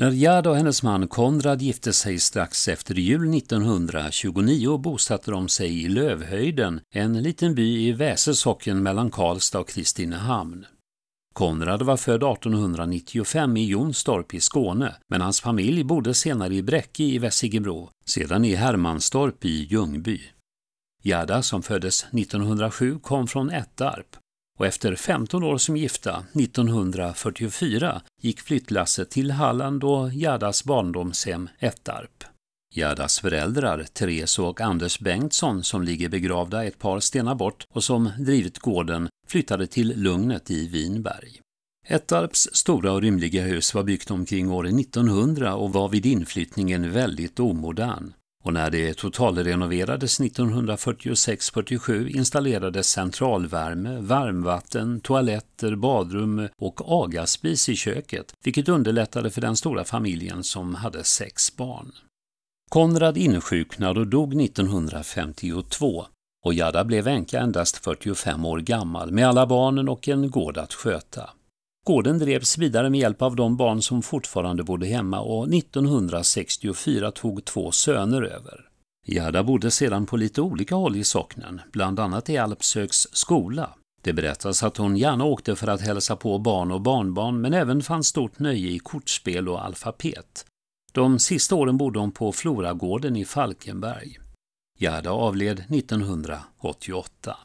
När Gerda och hennes man Konrad gifte sig strax efter jul 1929 bosatte de sig i Lövhöjden, en liten by i Väse socken mellan Karlstad och Kristinehamn. Konrad var född 1895 i Jonstorp i Skåne, men hans familj bodde senare i Bräcke i Vässigebro, sedan i Hermanstorp i Ljungby. Gerda, som föddes 1907, kom från Ettarp, och efter 15 år som gifta, 1944, gick flyttlasset till Halland och Gerdas barndomshem Ettarp. Gerdas föräldrar, Therese och Anders Bengtsson, som ligger begravda ett par stenar bort och som drivit gården, flyttade till Lugnet i Vinberg. Ettarps stora och rymliga hus var byggt omkring år 1900 och var vid inflyttningen väldigt omodern och när det totalrenoverades 1946-47 installerades centralvärme, varmvatten, toaletter, badrum och agaspis i köket, vilket underlättade för den stora familjen som hade sex barn. Konrad insjuknade och dog 1952 och Jada blev änka endast 45 år gammal med alla barnen och en gård att sköta. Gården drevs vidare med hjälp av de barn som fortfarande bodde hemma och 1964 tog två söner över. Gerda bodde sedan på lite olika håll i socknen, bland annat i Alpsöks skola. Det berättas att hon gärna åkte för att hälsa på barn och barnbarn men även fann stort nöje i kortspel och alfabet. De sista åren bodde hon på Floragården i Falkenberg. Gerda avled 1988.